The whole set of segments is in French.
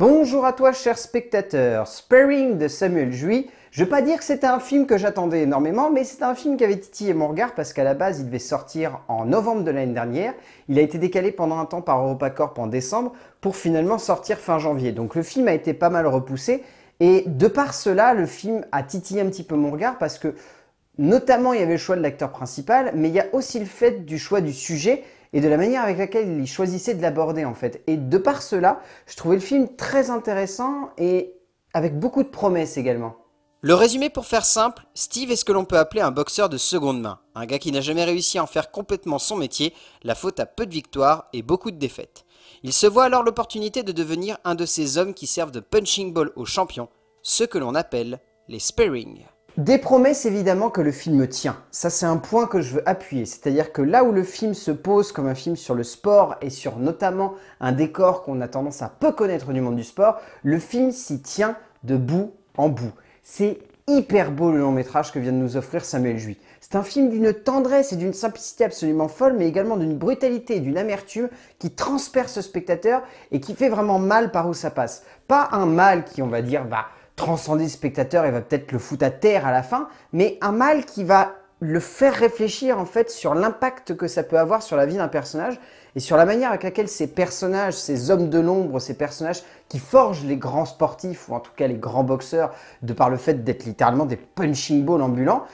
Bonjour à toi, cher spectateur. Sparing de Samuel Jouy, Je ne veux pas dire que c'était un film que j'attendais énormément, mais c'est un film qui avait titillé mon regard parce qu'à la base, il devait sortir en novembre de l'année dernière. Il a été décalé pendant un temps par EuropaCorp en décembre pour finalement sortir fin janvier. Donc le film a été pas mal repoussé et de par cela, le film a titillé un petit peu mon regard parce que notamment il y avait le choix de l'acteur principal, mais il y a aussi le fait du choix du sujet et de la manière avec laquelle il choisissait de l'aborder en fait. Et de par cela, je trouvais le film très intéressant et avec beaucoup de promesses également. Le résumé pour faire simple, Steve est ce que l'on peut appeler un boxeur de seconde main, un gars qui n'a jamais réussi à en faire complètement son métier, la faute à peu de victoires et beaucoup de défaites. Il se voit alors l'opportunité de devenir un de ces hommes qui servent de punching ball aux champions, ce que l'on appelle les sparring. Des promesses évidemment que le film tient. Ça c'est un point que je veux appuyer. C'est-à-dire que là où le film se pose comme un film sur le sport et sur notamment un décor qu'on a tendance à peu connaître du monde du sport, le film s'y tient de bout en bout. C'est hyper beau le long métrage que vient de nous offrir Samuel Jouy. C'est un film d'une tendresse et d'une simplicité absolument folle, mais également d'une brutalité et d'une amertume qui transperce le spectateur et qui fait vraiment mal par où ça passe. Pas un mal qui, on va dire, va... Bah, transcender le spectateur et va peut-être le foutre à terre à la fin, mais un mal qui va le faire réfléchir en fait sur l'impact que ça peut avoir sur la vie d'un personnage et sur la manière avec laquelle ces personnages, ces hommes de l'ombre, ces personnages qui forgent les grands sportifs ou en tout cas les grands boxeurs de par le fait d'être littéralement des punching balls ambulants,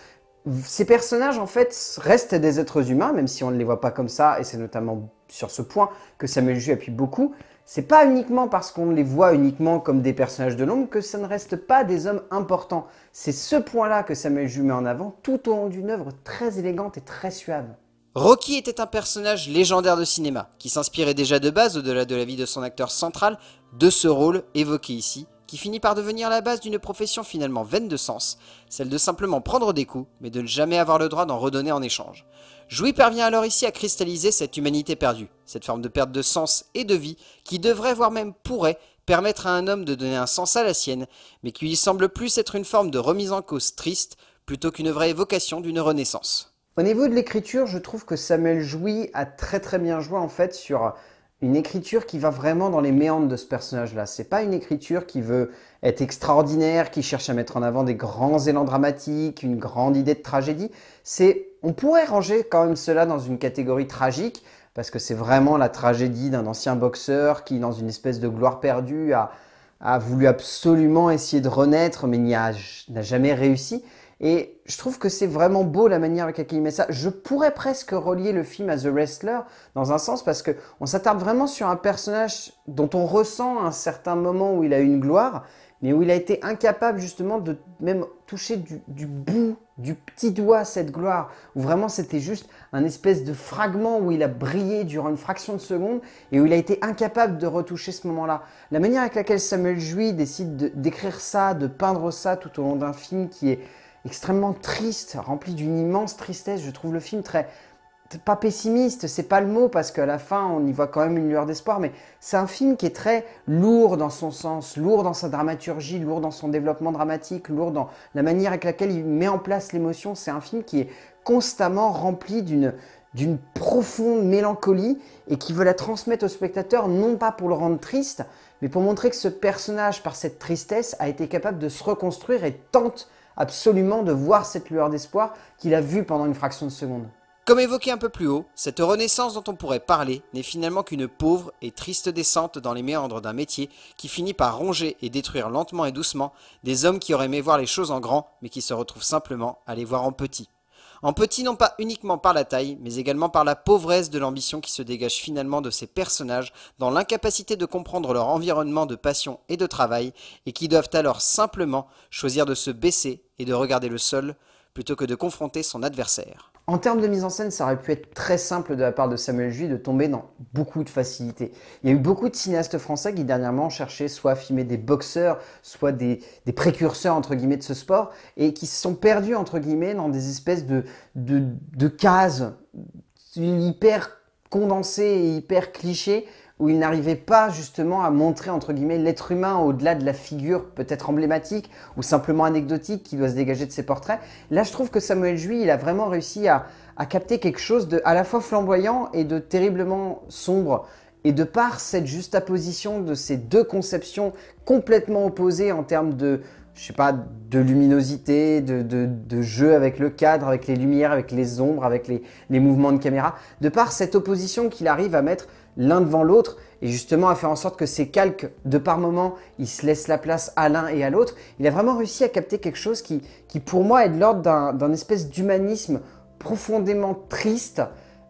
ces personnages en fait restent des êtres humains même si on ne les voit pas comme ça et c'est notamment sur ce point que Samuel Jue appuie beaucoup, c'est pas uniquement parce qu'on les voit uniquement comme des personnages de l'ombre que ça ne reste pas des hommes importants. C'est ce point-là que Samuel Jus met en avant tout au long d'une œuvre très élégante et très suave. Rocky était un personnage légendaire de cinéma, qui s'inspirait déjà de base, au-delà de la vie de son acteur central, de ce rôle évoqué ici qui finit par devenir la base d'une profession finalement vaine de sens, celle de simplement prendre des coups, mais de ne jamais avoir le droit d'en redonner en échange. Jouy parvient alors ici à cristalliser cette humanité perdue, cette forme de perte de sens et de vie qui devrait, voire même pourrait, permettre à un homme de donner un sens à la sienne, mais qui lui semble plus être une forme de remise en cause triste plutôt qu'une vraie évocation d'une renaissance. Au niveau de l'écriture, je trouve que Samuel Jouy a très très bien joué en fait sur une écriture qui va vraiment dans les méandres de ce personnage-là. C'est pas une écriture qui veut être extraordinaire, qui cherche à mettre en avant des grands élans dramatiques, une grande idée de tragédie. C'est, on pourrait ranger quand même cela dans une catégorie tragique, parce que c'est vraiment la tragédie d'un ancien boxeur qui, dans une espèce de gloire perdue, a, a voulu absolument essayer de renaître, mais n'y n'a jamais réussi. Et je trouve que c'est vraiment beau la manière avec laquelle il met ça. Je pourrais presque relier le film à The Wrestler dans un sens parce que on s'attarde vraiment sur un personnage dont on ressent un certain moment où il a une gloire, mais où il a été incapable justement de même toucher du, du bout, du petit doigt cette gloire, où vraiment c'était juste un espèce de fragment où il a brillé durant une fraction de seconde et où il a été incapable de retoucher ce moment-là. La manière avec laquelle Samuel Jouy décide d'écrire ça, de peindre ça tout au long d'un film qui est extrêmement triste, rempli d'une immense tristesse. Je trouve le film très pas pessimiste, c'est pas le mot parce qu'à la fin on y voit quand même une lueur d'espoir, mais c'est un film qui est très lourd dans son sens, lourd dans sa dramaturgie, lourd dans son développement dramatique, lourd dans la manière avec laquelle il met en place l'émotion. C'est un film qui est constamment rempli d'une d'une profonde mélancolie et qui veut la transmettre au spectateur non pas pour le rendre triste, mais pour montrer que ce personnage par cette tristesse a été capable de se reconstruire et tente absolument de voir cette lueur d'espoir qu'il a vue pendant une fraction de seconde. Comme évoqué un peu plus haut, cette renaissance dont on pourrait parler n'est finalement qu'une pauvre et triste descente dans les méandres d'un métier qui finit par ronger et détruire lentement et doucement des hommes qui auraient aimé voir les choses en grand mais qui se retrouvent simplement à les voir en petit. En petit non pas uniquement par la taille, mais également par la pauvresse de l'ambition qui se dégage finalement de ces personnages dans l'incapacité de comprendre leur environnement de passion et de travail, et qui doivent alors simplement choisir de se baisser et de regarder le sol plutôt que de confronter son adversaire. En termes de mise en scène, ça aurait pu être très simple de la part de Samuel Juy de tomber dans beaucoup de facilités. Il y a eu beaucoup de cinéastes français qui dernièrement cherchaient soit à filmer des boxeurs, soit des, précurseurs entre guillemets de ce sport, et qui se sont perdus entre guillemets dans des espèces de cases hyper condensées et hyper clichés où il n'arrivait pas justement à montrer entre guillemets l'être humain au-delà de la figure peut-être emblématique ou simplement anecdotique qui doit se dégager de ses portraits. Là, je trouve que Samuel Juy, il a vraiment réussi à, capter quelque chose de à la fois flamboyant et de terriblement sombre. Et de par cette juxtaposition de ces deux conceptions complètement opposées en termes de, je sais pas, de luminosité, de, jeu avec le cadre, avec les lumières, avec les ombres, avec les mouvements de caméra, de par cette opposition qu'il arrive à mettre l'un devant l'autre et justement à faire en sorte que ces calques, de par moment, ils se laissent la place à l'un et à l'autre. Il a vraiment réussi à capter quelque chose qui, pour moi, est de l'ordre d'un espèce d'humanisme profondément triste,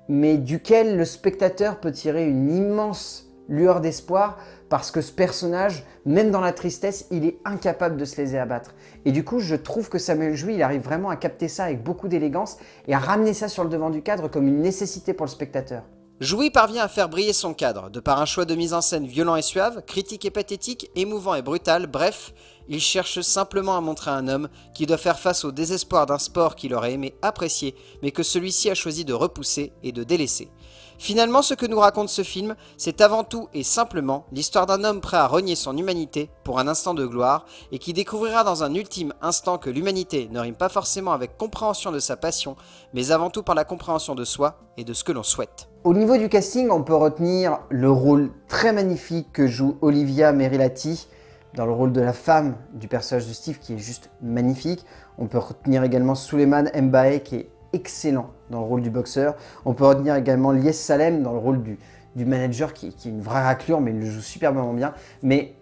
mais duquel le spectateur peut tirer une immense lueur d'espoir parce que ce personnage, même dans la tristesse, il est incapable de se laisser abattre. Et du coup, je trouve que Samuel Jouy, il arrive vraiment à capter ça avec beaucoup d'élégance et à ramener ça sur le devant du cadre comme une nécessité pour le spectateur. Jouy parvient à faire briller son cadre, de par un choix de mise en scène violent et suave, critique et pathétique, émouvant et brutal, bref, il cherche simplement à montrer un homme qui doit faire face au désespoir d'un sport qu'il aurait aimé apprécier, mais que celui-ci a choisi de repousser et de délaisser. Finalement, ce que nous raconte ce film, c'est avant tout et simplement l'histoire d'un homme prêt à renier son humanité pour un instant de gloire et qui découvrira dans un ultime instant que l'humanité ne rime pas forcément avec compréhension de sa passion, mais avant tout par la compréhension de soi et de ce que l'on souhaite. Au niveau du casting, on peut retenir le rôle très magnifique que joue Olivia Merilati dans le rôle de la femme du personnage de Steve qui est juste magnifique. On peut retenir également Suleiman Mbae qui est excellent dans le rôle du boxeur. On peut retenir également Lies Salem dans le rôle du, manager qui, qui, est une vraie raclure mais il le joue superbement bien. Mais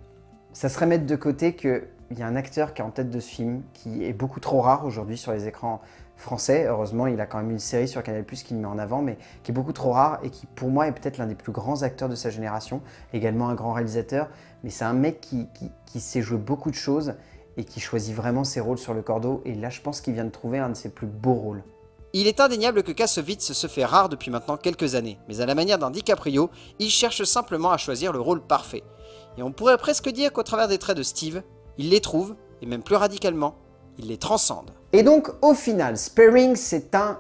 ça serait mettre de côté que il y a un acteur qui est en tête de ce film, qui est beaucoup trop rare aujourd'hui sur les écrans français. Heureusement, il a quand même une série sur Canal+, qu'il met en avant, mais qui est beaucoup trop rare et qui, pour moi, est peut-être l'un des plus grands acteurs de sa génération. Également un grand réalisateur, mais c'est un mec qui, sait jouer beaucoup de choses et qui choisit vraiment ses rôles sur le cordeau. Et là, je pense qu'il vient de trouver un de ses plus beaux rôles. Il est indéniable que Kassovitz se fait rare depuis maintenant quelques années, mais à la manière d'un DiCaprio, il cherche simplement à choisir le rôle parfait. Et on pourrait presque dire qu'au travers des traits de Steve, il les trouve, et même plus radicalement, il les transcende. Et donc, au final, Sparing, c'est un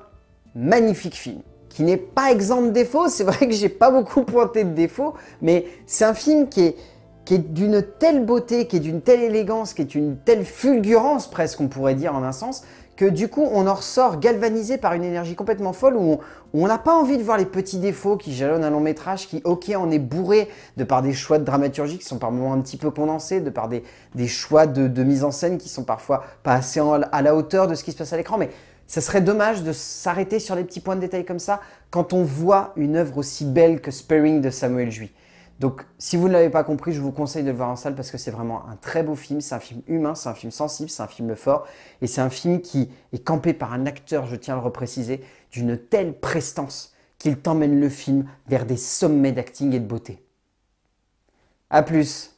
magnifique film qui n'est pas exempt de défauts. C'est vrai que j'ai pas beaucoup pointé de défauts, mais c'est un film qui est, qui est d'une telle beauté, qui est d'une telle élégance, qui est d'une telle fulgurance presque, on pourrait dire en un sens, que du coup on en ressort galvanisé par une énergie complètement folle où on n'a pas envie de voir les petits défauts qui jalonnent un long métrage qui, ok, on est bourré de par des choix de dramaturgie qui sont par moments un petit peu condensés, de par des, choix de, mise en scène qui sont parfois pas assez à la hauteur de ce qui se passe à l'écran, mais ça serait dommage de s'arrêter sur les petits points de détail comme ça quand on voit une œuvre aussi belle que Sparing de Samuel Jouy. Donc, si vous ne l'avez pas compris, je vous conseille de le voir en salle parce que c'est vraiment un très beau film. C'est un film humain, c'est un film sensible, c'est un film fort. Et c'est un film qui est campé par un acteur, je tiens à le repréciser, d'une telle prestance qu'il t'emmène le film vers des sommets d'acting et de beauté. A plus